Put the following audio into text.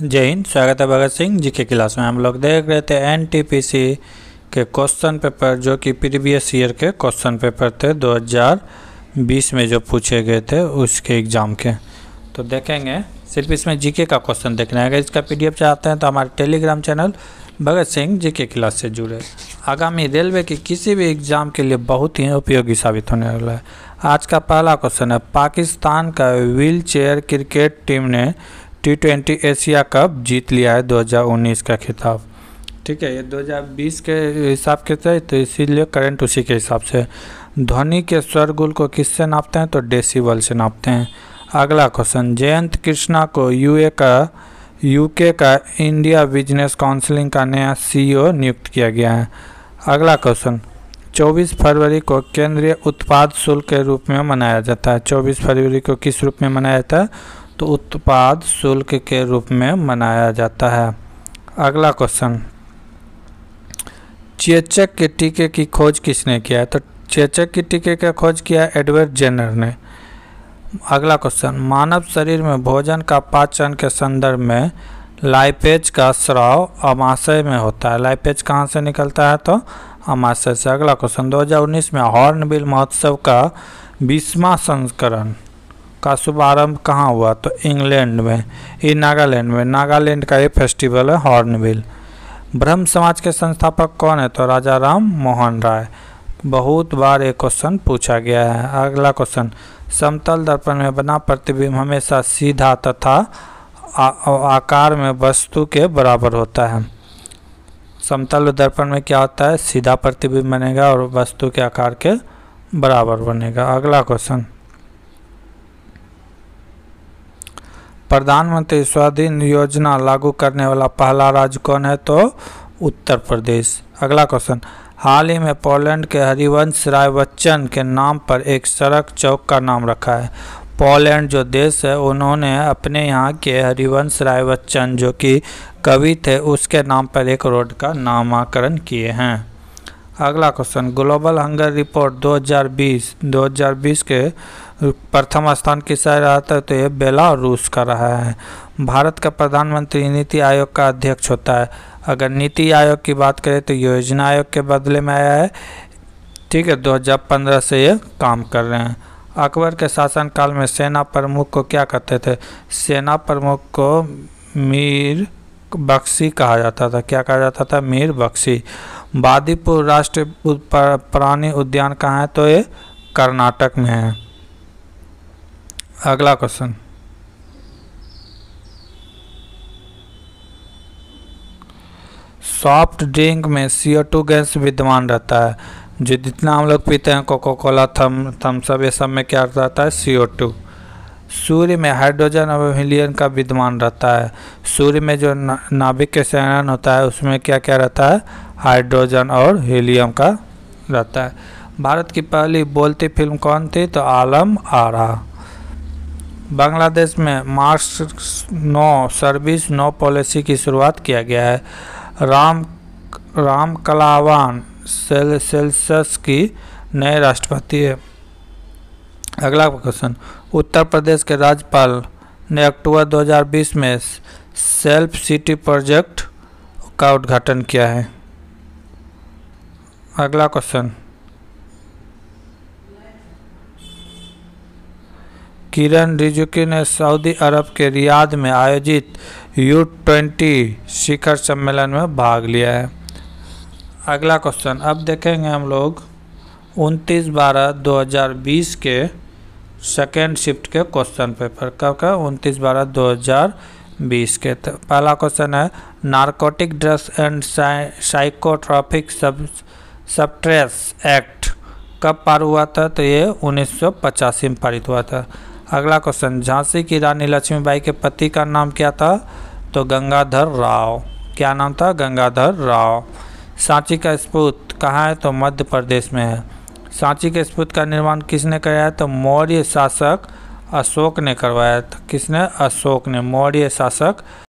जय हिंद स्वागत है भगत सिंह जी के क्लास में हम लोग देख रहे थे एनटीपीसी के क्वेश्चन पेपर जो कि प्रीवियस ईयर के क्वेश्चन पेपर थे 2020 में जो पूछे गए थे उसके एग्ज़ाम के तो देखेंगे सिर्फ इसमें जीके का क्वेश्चन देखना है अगर इसका पीडीएफ चाहते हैं तो हमारे टेलीग्राम चैनल भगत सिंह जी के क्लास से जुड़े आगामी रेलवे की किसी भी एग्ज़ाम के लिए बहुत ही उपयोगी साबित होने वाला है आज का पहला क्वेश्चन है पाकिस्तान का व्हील चेयर क्रिकेट टीम ने टी ट्वेंटी एशिया कप जीत लिया है 2019 का खिताब ठीक है ये 2020 के हिसाब के थे तो इसीलिए करंट उसी के हिसाब से ध्वनि के स्वरगुल को किससे नापते हैं तो डेसीबल से नापते हैं अगला क्वेश्चन जयंत कृष्णा को यूए का यूके का इंडिया बिजनेस काउंसिलिंग का नया सीईओ e नियुक्त किया गया है अगला क्वेश्चन 24 फरवरी को केंद्रीय उत्पाद शुल्क के रूप में मनाया जाता है 24 फरवरी को किस रूप में मनाया जाता है उत्पाद शुल्क के रूप में मनाया जाता है अगला क्वेश्चन चेचक के टीके की खोज किसने किया है तो चेचक के टीके का खोज किया एडवर्ड जेनर ने अगला क्वेश्चन मानव शरीर में भोजन का पाचन के संदर्भ में लाइपेज का स्राव अमाशय में होता है लाइपेज कहाँ से निकलता है तो अमाशय से अगला क्वेश्चन 2019 में हॉर्नबिल महोत्सव का बीसवा संस्करण का शुभारंभ कहाँ हुआ तो इंग्लैंड में ये नागालैंड में नागालैंड का ये फेस्टिवल है हॉर्नबिल ब्रह्म समाज के संस्थापक कौन है तो राजा राम मोहन राय बहुत बार ये क्वेश्चन पूछा गया है अगला क्वेश्चन समतल दर्पण में बना प्रतिबिंब हमेशा सीधा तथा आकार में वस्तु के बराबर होता है समतल दर्पण में क्या होता है सीधा प्रतिबिंब बनेगा और वस्तु के आकार के बराबर बनेगा अगला क्वेश्चन प्रधानमंत्री स्वाधीन योजना लागू करने वाला पहला राज्य कौन है तो उत्तर प्रदेश अगला क्वेश्चन हाल ही में पोलैंड के हरिवंश राय बच्चन के नाम पर एक सड़क चौक का नाम रखा है पोलैंड जो देश है उन्होंने अपने यहाँ के हरिवंश राय बच्चन जो कि कवि थे उसके नाम पर एक रोड का नामकरण किए हैं अगला क्वेश्चन ग्लोबल हंगर रिपोर्ट 2020 2020 के प्रथम स्थान किस रहा था तो ये बेलारूस का रहा है भारत का प्रधानमंत्री नीति आयोग का अध्यक्ष होता है अगर नीति आयोग की बात करें तो योजना आयोग के बदले में आया है ठीक है 2015 से ये काम कर रहे हैं अकबर के शासनकाल में सेना प्रमुख को क्या कहते थे सेना प्रमुख को मीर बख्शी कहा जाता था क्या कहा जाता था मीर बख्शी बादीपुर राष्ट्रीय प्राणी उद्यान कहाँ है तो ये कर्नाटक में है अगला क्वेश्चन सॉफ्ट ड्रिंक में सी टू गैस विद्यमान रहता है जो जितना हम लोग पीते हैं कोको कोला थम थम्सअप ये सब में क्या रहता है सी ओ टू सूर्य में हाइड्रोजन और हीलियम का विद्यमान रहता है सूर्य में जो नाभिक के संयन होता है उसमें क्या क्या रहता है हाइड्रोजन और हीलियम का रहता है भारत की पहली बोलती फिल्म कौन थी तो आलम आरा बांग्लादेश में मार्स नो सर्विस नो पॉलिसी की शुरुआत किया गया है राम राम कलावान सेल सेल्सस की नए राष्ट्रपति है अगला क्वेश्चन उत्तर प्रदेश के राज्यपाल ने अक्टूबर 2020 में सेल्फ सिटी प्रोजेक्ट का उद्घाटन किया है अगला क्वेश्चन किरण रिजुकी ने सऊदी अरब के रियाद में आयोजित यू ट्वेंटी शिखर सम्मेलन में भाग लिया है अगला क्वेश्चन अब देखेंगे हम लोग 29 बारह 2020 के सेकेंड शिफ्ट के क्वेश्चन पेपर कब का उनतीस बारह दो हज़ार बीस के पहला क्वेश्चन है नारकोटिक ड्रग्स एंड साइकोट्रॉफिक सब सबट्रेस एक्ट कब पार हुआ था तो ये उन्नीस में पारित हुआ था अगला क्वेश्चन झांसी की रानी लक्ष्मीबाई के पति का नाम क्या था तो गंगाधर राव क्या नाम था गंगाधर राव सांची का स्पूत कहाँ है तो मध्य प्रदेश में है सांची के स्तूप का निर्माण किसने कराया तो मौर्य शासक अशोक ने करवाया था किसने अशोक ने मौर्य शासक